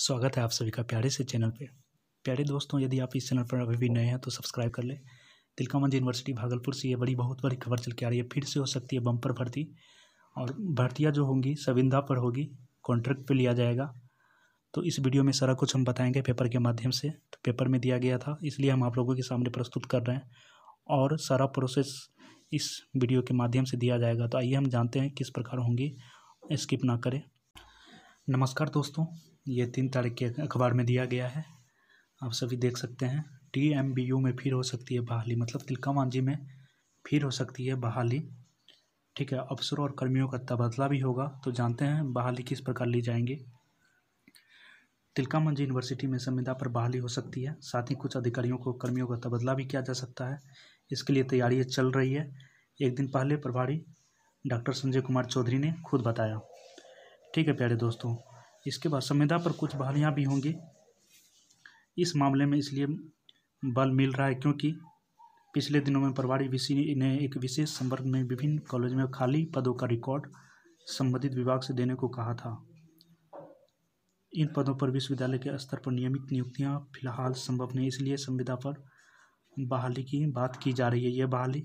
स्वागत है आप सभी का प्यारे से चैनल पे प्यारे दोस्तों यदि आप इस चैनल पर अभी भी नए हैं तो सब्सक्राइब कर लें मंदिर यूनिवर्सिटी भागलपुर से ये बड़ी बहुत बड़ी खबर चल के आ रही है फिर से हो सकती है बम्पर भर्ती और भर्तियाँ जो होंगी सविंदा पर होगी कॉन्ट्रैक्ट पर लिया जाएगा तो इस वीडियो में सारा कुछ हम बताएंगे पेपर के माध्यम से तो पेपर में दिया गया था इसलिए हम आप लोगों के सामने प्रस्तुत कर रहे हैं और सारा प्रोसेस इस वीडियो के माध्यम से दिया जाएगा तो आइए हम जानते हैं किस प्रकार होंगी स्किप ना करें नमस्कार दोस्तों ये तीन तारीख के अखबार में दिया गया है आप सभी देख सकते हैं टी एम बी यू में फिर हो सकती है बहाली मतलब तिलका मांझी में फिर हो सकती है बहाली ठीक है अफसरों और कर्मियों का तबादला भी होगा तो जानते हैं बहाली किस प्रकार ली जाएंगी तिलका मांझी यूनिवर्सिटी में संविदा पर बहाली हो सकती है साथ ही कुछ अधिकारियों को कर्मियों का तबादला भी किया जा सकता है इसके लिए तैयारी चल रही है एक दिन पहले प्रभारी डॉक्टर संजय कुमार चौधरी ने खुद बताया ठीक है प्यारे दोस्तों इसके बाद संविदा पर कुछ बहालियाँ भी होंगी इस मामले में इसलिए बल मिल रहा है क्योंकि पिछले दिनों में प्रभारी वीसी ने एक विशेष संवर्ग में विभिन्न कॉलेज में खाली पदों का रिकॉर्ड संबंधित विभाग से देने को कहा था इन पदों पर विश्वविद्यालय के स्तर पर नियमित नियुक्तियां फिलहाल संभव नहीं इसलिए संविदा पर बहाली की बात की जा रही है यह बहाली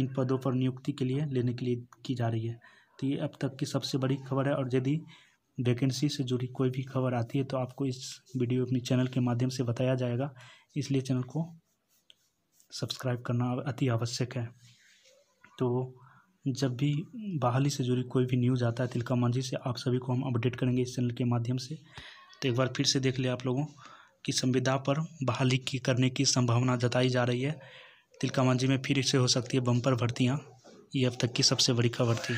इन पदों पर नियुक्ति के लिए लेने के लिए की जा रही है तो ये अब तक की सबसे बड़ी खबर है और यदि वैकेंसी से जुड़ी कोई भी खबर आती है तो आपको इस वीडियो अपने चैनल के माध्यम से बताया जाएगा इसलिए चैनल को सब्सक्राइब करना अति आवश्यक है तो जब भी बहाली से जुड़ी कोई भी न्यूज़ आता है तिलका मांझी से आप सभी को हम अपडेट करेंगे इस चैनल के माध्यम से तो एक बार फिर से देख लिया आप लोगों कि संविदा पर बहाली की करने की संभावना जताई जा रही है तिलका मांझी में फिर से हो सकती है बम्पर भर्तियाँ ये अब तक की सबसे बड़ी खबर थी